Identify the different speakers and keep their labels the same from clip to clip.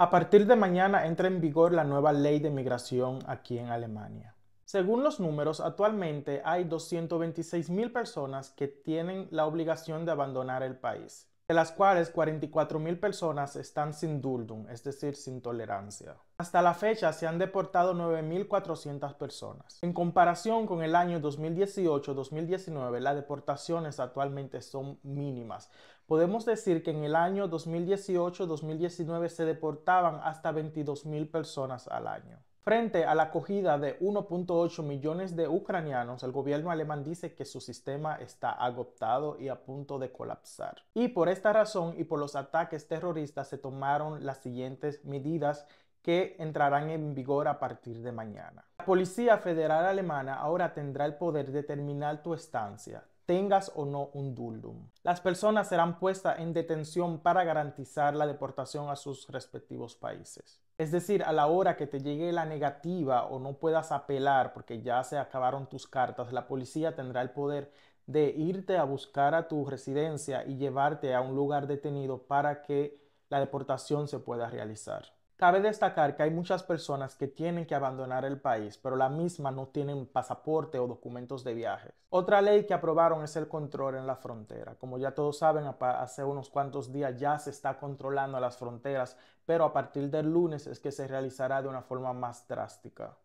Speaker 1: A partir de mañana entra en vigor la nueva ley de migración aquí en Alemania. Según los números, actualmente hay 226.000 personas que tienen la obligación de abandonar el país de las cuales 44.000 personas están sin duldum, es decir, sin tolerancia. Hasta la fecha se han deportado 9.400 personas. En comparación con el año 2018-2019, las deportaciones actualmente son mínimas. Podemos decir que en el año 2018-2019 se deportaban hasta 22.000 personas al año. Frente a la acogida de 1.8 millones de ucranianos, el gobierno alemán dice que su sistema está agotado y a punto de colapsar. Y por esta razón y por los ataques terroristas se tomaron las siguientes medidas que entrarán en vigor a partir de mañana. La Policía Federal Alemana ahora tendrá el poder de terminar tu estancia, tengas o no un duldum. Las personas serán puestas en detención para garantizar la deportación a sus respectivos países. Es decir, a la hora que te llegue la negativa o no puedas apelar porque ya se acabaron tus cartas, la policía tendrá el poder de irte a buscar a tu residencia y llevarte a un lugar detenido para que la deportación se pueda realizar. Cabe destacar que hay muchas personas que tienen que abandonar el país, pero la misma no tienen pasaporte o documentos de viaje. Otra ley que aprobaron es el control en la frontera. Como ya todos saben, hace unos cuantos días ya se está controlando las fronteras, pero a partir del lunes es que se realizará de una forma más drástica.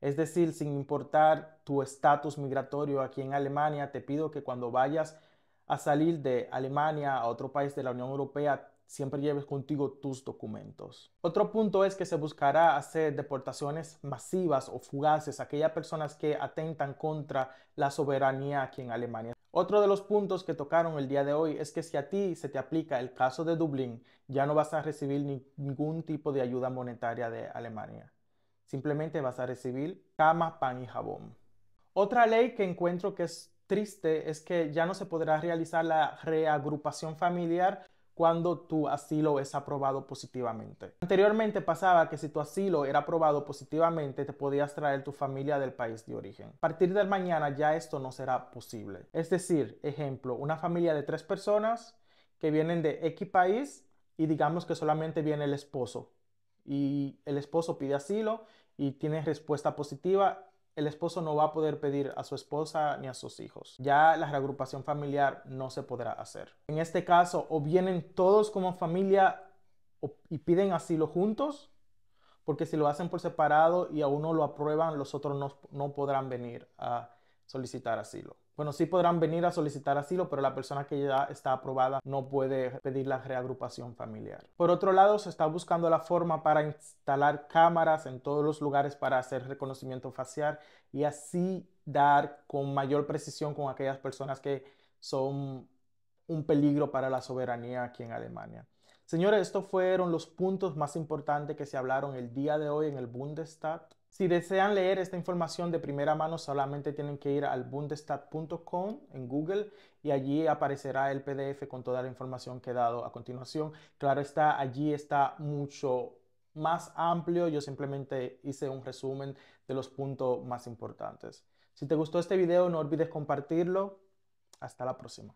Speaker 1: Es decir, sin importar tu estatus migratorio aquí en Alemania, te pido que cuando vayas a salir de Alemania a otro país de la Unión Europea, siempre lleves contigo tus documentos. Otro punto es que se buscará hacer deportaciones masivas o fugaces a aquellas personas que atentan contra la soberanía aquí en Alemania. Otro de los puntos que tocaron el día de hoy es que si a ti se te aplica el caso de Dublín, ya no vas a recibir ningún tipo de ayuda monetaria de Alemania. Simplemente vas a recibir cama, pan y jabón. Otra ley que encuentro que es triste es que ya no se podrá realizar la reagrupación familiar cuando tu asilo es aprobado positivamente. Anteriormente pasaba que si tu asilo era aprobado positivamente, te podías traer tu familia del país de origen. A partir del mañana ya esto no será posible. Es decir, ejemplo, una familia de tres personas que vienen de X país y digamos que solamente viene el esposo y el esposo pide asilo y tiene respuesta positiva el esposo no va a poder pedir a su esposa ni a sus hijos. Ya la reagrupación familiar no se podrá hacer. En este caso, o vienen todos como familia y piden asilo juntos, porque si lo hacen por separado y a uno lo aprueban, los otros no, no podrán venir a solicitar asilo. Bueno, sí podrán venir a solicitar asilo, pero la persona que ya está aprobada no puede pedir la reagrupación familiar. Por otro lado, se está buscando la forma para instalar cámaras en todos los lugares para hacer reconocimiento facial y así dar con mayor precisión con aquellas personas que son un peligro para la soberanía aquí en Alemania. Señores, estos fueron los puntos más importantes que se hablaron el día de hoy en el Bundestag. Si desean leer esta información de primera mano, solamente tienen que ir al bundestat.com en Google y allí aparecerá el PDF con toda la información que he dado a continuación. Claro está, allí está mucho más amplio. Yo simplemente hice un resumen de los puntos más importantes. Si te gustó este video, no olvides compartirlo. Hasta la próxima.